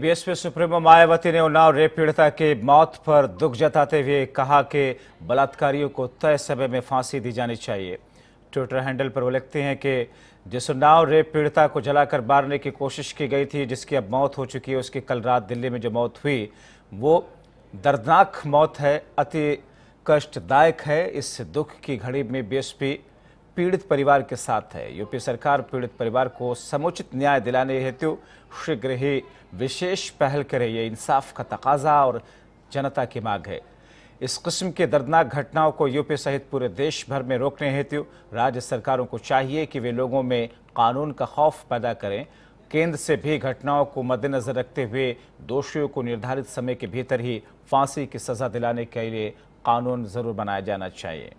BSP supremo Mayawati ने Unnao rape पीड़िता की मौत पर दुख जताते हुए कहा कि बलात्कारियों को तय समय में फांसी दी जानी चाहिए ट्विटर हैंडल पर वो लिखते हैं कि जिस उन्नाव रेप पीड़िता को जलाकर मारने की कोशिश की गई थी जिसकी अब मौत हो चुकी है उसकी कल रात दिल्ली में जो मौत हुई वो दर्दनाक मौत है अति कष्टदायक है इस दुख की घड़ी में बीएसपी पीड़ित परिवार के साथ है यूपी सरकार पीड़ित परिवार को समुचित न्याय दिलाने हेतु शीघ्र ही विशेष पहल करे ये इंसाफ का तकाजा और जनता की मांग है इस किस्म के दर्दनाक घटनाओं को यूपी सहित पूरे देश भर में रोकने हेतु राज्य सरकारों को चाहिए कि वे लोगों में कानून का खौफ पैदा करें केंद्र से भी घटनाओं को मद्देनजर रखते हुए दोषियों को निर्धारित समय के भीतर ही फांसी की सजा दिलाने के लिए कानून जरूर बनाया जाना चाहिए